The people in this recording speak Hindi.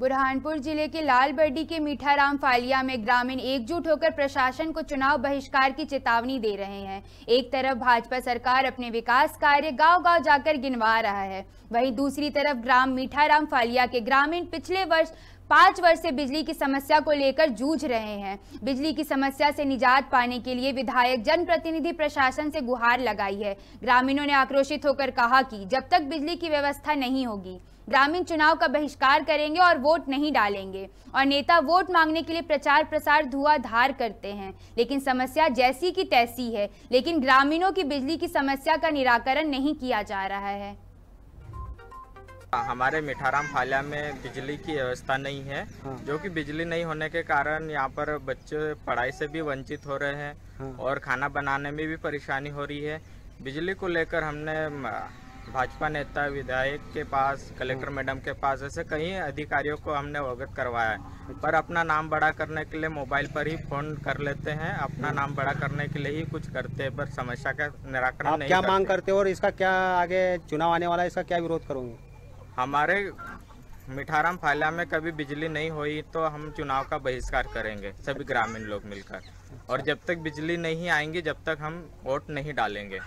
बुरहानपुर जिले के लालबड्डी के मीठाराम फालिया में ग्रामीण एकजुट होकर प्रशासन को चुनाव बहिष्कार की चेतावनी दे रहे हैं एक तरफ भाजपा सरकार अपने विकास कार्य गांव गांव जाकर गिनवा रहा है वहीं दूसरी तरफ ग्राम मीठाराम फालिया के ग्रामीण पिछले वर्ष पाँच वर्ष से बिजली की समस्या को लेकर जूझ रहे हैं बिजली की समस्या से निजात पाने के लिए विधायक जनप्रतिनिधि प्रशासन से गुहार लगाई है ग्रामीणों ने आक्रोशित होकर कहा कि जब तक बिजली की व्यवस्था नहीं होगी ग्रामीण चुनाव का बहिष्कार करेंगे और वोट नहीं डालेंगे और नेता वोट मांगने के लिए प्रचार प्रसार धुआंधार करते हैं लेकिन समस्या जैसी की तैसी है लेकिन ग्रामीणों की बिजली की समस्या का निराकरण नहीं किया जा रहा है हमारे मिठाराम फालिया में बिजली की व्यवस्था नहीं है हाँ। जो कि बिजली नहीं होने के कारण यहाँ पर बच्चे पढ़ाई से भी वंचित हो रहे हैं हाँ। और खाना बनाने में भी परेशानी हो रही है बिजली को लेकर हमने भाजपा नेता विधायक के पास कलेक्टर हाँ। मैडम के पास ऐसे कई अधिकारियों को हमने अवगत करवाया है पर अपना नाम बड़ा करने के लिए मोबाइल पर ही फोन कर लेते हैं अपना हाँ। नाम बड़ा करने के लिए ही कुछ करते हैं पर समस्या का निराकरण नहीं क्या करते। मांग करते हो और इसका क्या आगे चुनाव आने वाला है इसका क्या विरोध करोगे हमारे मिठाराम फाला में कभी बिजली नहीं हुई तो हम चुनाव का बहिष्कार करेंगे सभी ग्रामीण लोग मिलकर और जब तक बिजली नहीं आएंगी जब तक हम वोट नहीं डालेंगे